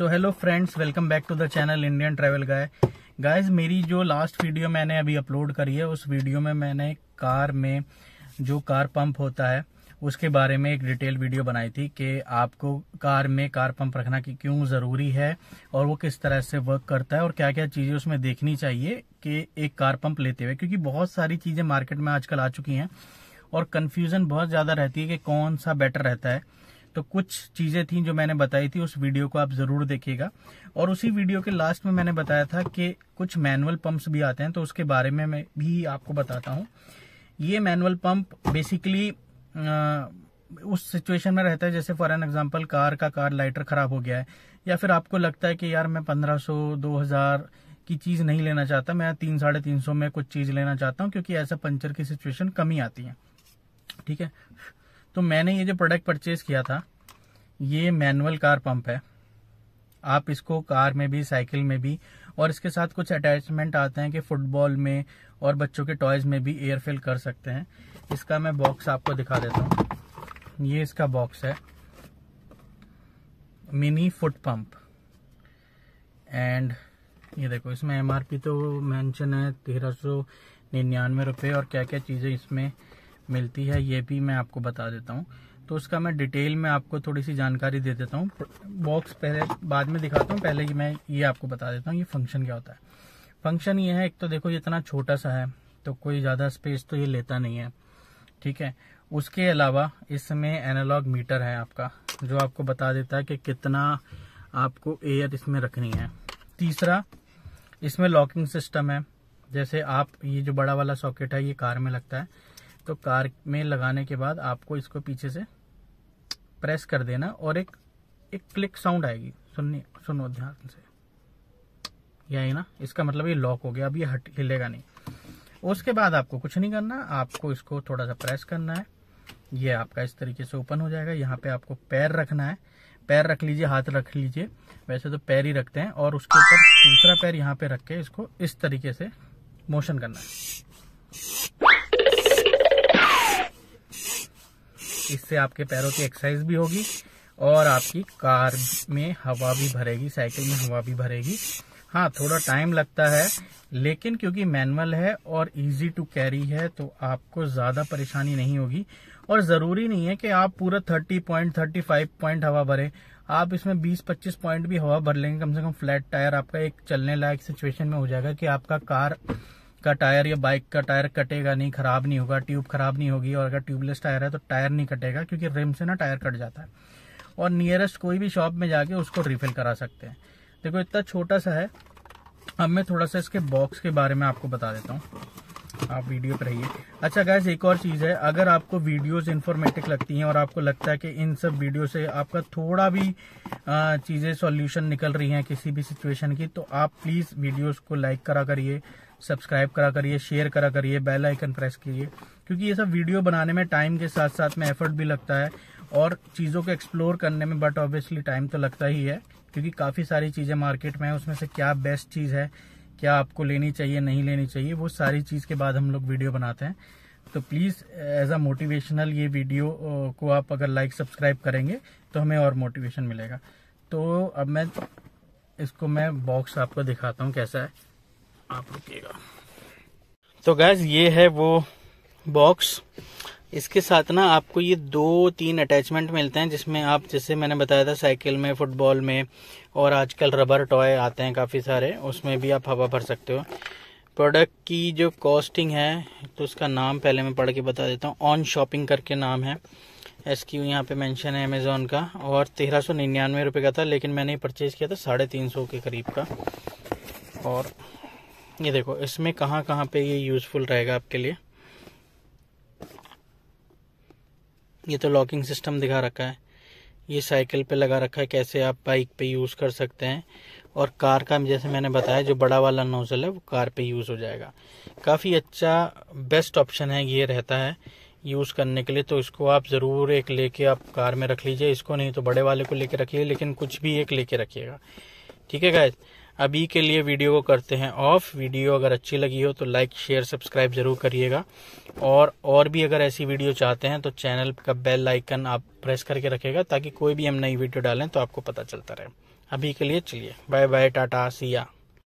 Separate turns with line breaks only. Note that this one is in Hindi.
so hello friends welcome back to the channel Indian travel guy guys मेरी जो लास्ट वीडियो मैंने अभी अपलोड करी है उस वीडियो में मैंने कार में जो कार पंप होता है उसके बारे में एक डिटेल वीडियो बनाई थी कि आपको कार में कार पंप रखना क्यों ज़रूरी है और वो किस तरह से वर्क करता है और क्या क्या चीज़ें उसमें देखनी चाहिए कि एक कार पंप लेते हुए क्योंकि बहुत सारी चीज़ें मार्केट में आजकल आ चुकी हैं और कन्फ्यूज़न बहुत ज़्यादा रहती है कि कौन सा बेटर रहता है तो कुछ चीजें थी जो मैंने बताई थी उस वीडियो को आप जरूर देखिएगा और उसी वीडियो के लास्ट में मैंने बताया था कि कुछ मैनुअल पंप्स भी आते हैं तो उसके बारे में मैं भी आपको बताता हूँ ये मैनुअल पंप बेसिकली उस सिचुएशन में रहता है जैसे फॉर एन एग्जाम्पल कार का कार लाइटर खराब हो गया है या फिर आपको लगता है कि यार मैं 1500 2000 की चीज़ नहीं लेना चाहता मैं तीन साढ़े तीन सौ में कुछ चीज़ लेना चाहता हूँ क्योंकि ऐसा पंचर की सिचुएशन कमी आती है ठीक है तो मैंने ये जो प्रोडक्ट परचेज किया था ये मैनुअल कार पंप है आप इसको कार में भी साइकिल में भी और इसके साथ कुछ अटैचमेंट आते हैं कि फुटबॉल में और बच्चों के टॉयज में भी एयर फिल कर सकते हैं इसका मैं बॉक्स आपको दिखा देता हूँ ये इसका बॉक्स है मिनी फुट पंप एंड ये देखो इसमें एमआरपी तो मेंशन है तेरह सौ निन्यानवे रुपये और क्या क्या चीज़ें इसमें मिलती है ये भी मैं आपको बता देता हूँ तो उसका मैं डिटेल में आपको थोड़ी सी जानकारी दे देता हूँ बॉक्स पहले बाद में दिखाता हूँ पहले ही मैं ये आपको बता देता हूँ ये फंक्शन क्या होता है फंक्शन ये है एक तो देखो ये इतना छोटा सा है तो कोई ज़्यादा स्पेस तो ये लेता नहीं है ठीक है उसके अलावा इसमें एनालॉग मीटर है आपका जो आपको बता देता है कि कितना आपको एयर इसमें रखनी है तीसरा इसमें लॉकिंग सिस्टम है जैसे आप ये जो बड़ा वाला सॉकेट है ये कार में लगता है तो कार में लगाने के बाद आपको इसको पीछे से प्रेस कर देना और एक एक क्लिक साउंड आएगी सुनने सुनो ध्यान से यही ना इसका मतलब ये लॉक हो गया अब ये हट हिलेगा नहीं उसके बाद आपको कुछ नहीं करना आपको इसको थोड़ा सा प्रेस करना है ये आपका इस तरीके से ओपन हो जाएगा यहाँ पे आपको पैर रखना है पैर रख लीजिए हाथ रख लीजिए वैसे तो पैर ही रखते हैं और उसके ऊपर दूसरा पैर यहाँ पे रख के इसको इस तरीके से मोशन करना है इससे आपके पैरों की एक्सरसाइज भी होगी और आपकी कार में हवा भी भरेगी साइकिल में हवा भी भरेगी हाँ थोड़ा टाइम लगता है लेकिन क्योंकि मैनुअल है और इजी टू कैरी है तो आपको ज़्यादा परेशानी नहीं होगी और ज़रूरी नहीं है कि आप पूरा 30 पॉइंट 35 पॉइंट हवा भरे आप इसमें 20-25 पॉइंट भी हवा भर लेंगे कम से कम फ्लैट टायर आपका एक चलने लायक सिचुएशन में हो जाएगा कि आपका कार का टायर या बाइक का टायर कटेगा नहीं खराब नहीं होगा ट्यूब खराब नहीं होगी और अगर ट्यूबलेस टायर है तो टायर नहीं कटेगा क्योंकि रिम से ना टायर कट जाता है और नियरेस्ट कोई भी शॉप में जाके उसको रिफिल करा सकते हैं देखो इतना छोटा सा है अब मैं थोड़ा सा इसके बॉक्स के बारे में आपको बता देता हूँ आप वीडियो पर रहिए अच्छा गैस एक और चीज़ है अगर आपको वीडियोस इन्फॉर्मेटिव लगती हैं और आपको लगता है कि इन सब वीडियो से आपका थोड़ा भी चीज़ें सॉल्यूशन निकल रही हैं किसी भी सिचुएशन की तो आप प्लीज़ वीडियोस को लाइक करा करिए सब्सक्राइब करा करिए शेयर करा करिए बेल आइकन प्रेस करिए क्योंकि ये सब वीडियो बनाने में टाइम के साथ साथ में एफर्ट भी लगता है और चीज़ों को एक्सप्लोर करने में बट ऑब्वियसली टाइम तो लगता ही है क्योंकि काफ़ी सारी चीज़ें मार्केट में है उसमें से क्या बेस्ट चीज़ है क्या आपको लेनी चाहिए नहीं लेनी चाहिए वो सारी चीज़ के बाद हम लोग वीडियो बनाते हैं तो प्लीज़ एज अ मोटिवेशनल ये वीडियो को आप अगर लाइक सब्सक्राइब करेंगे तो हमें और मोटिवेशन मिलेगा तो अब मैं इसको मैं बॉक्स आपको दिखाता हूँ कैसा है आप रुकिएगा तो गैज ये है वो बॉक्स इसके साथ ना आपको ये दो तीन अटैचमेंट मिलते हैं जिसमें आप जैसे मैंने बताया था साइकिल में फुटबॉल में और आजकल रबर टॉय आते हैं काफ़ी सारे उसमें भी आप हवा भर सकते हो प्रोडक्ट की जो कॉस्टिंग है तो उसका नाम पहले मैं पढ़ के बता देता हूँ ऑन शॉपिंग करके नाम है एस क्यू यहाँ पर मैंशन है अमेजोन का और तेरह सौ निन्यानवे रुपये का था लेकिन मैंने परचेज़ किया था साढ़े तीन सौ के करीब का और ये देखो इसमें कहाँ कहाँ पे ये यूज़फुल रहेगा आपके लिए ये तो लॉकिंग सिस्टम दिखा रखा है ये साइकिल पे लगा रखा है कैसे आप बाइक पे यूज़ कर सकते हैं और कार का जैसे मैंने बताया जो बड़ा वाला नोज़ल है वो कार पे यूज़ हो जाएगा काफ़ी अच्छा बेस्ट ऑप्शन है ये रहता है यूज़ करने के लिए तो इसको आप ज़रूर एक लेके आप कार में रख लीजिए इसको नहीं तो बड़े वाले को लेके रखिए लेकिन कुछ भी एक लेके रखिएगा ठीक है गाय अभी के लिए वीडियो को करते हैं ऑफ वीडियो अगर अच्छी लगी हो तो लाइक शेयर सब्सक्राइब जरूर करिएगा और और भी अगर ऐसी वीडियो चाहते हैं तो चैनल का बेल आइकन आप प्रेस करके रखेगा ताकि कोई भी हम नई वीडियो डालें तो आपको पता चलता रहे अभी के लिए चलिए बाय बाय टाटा सिया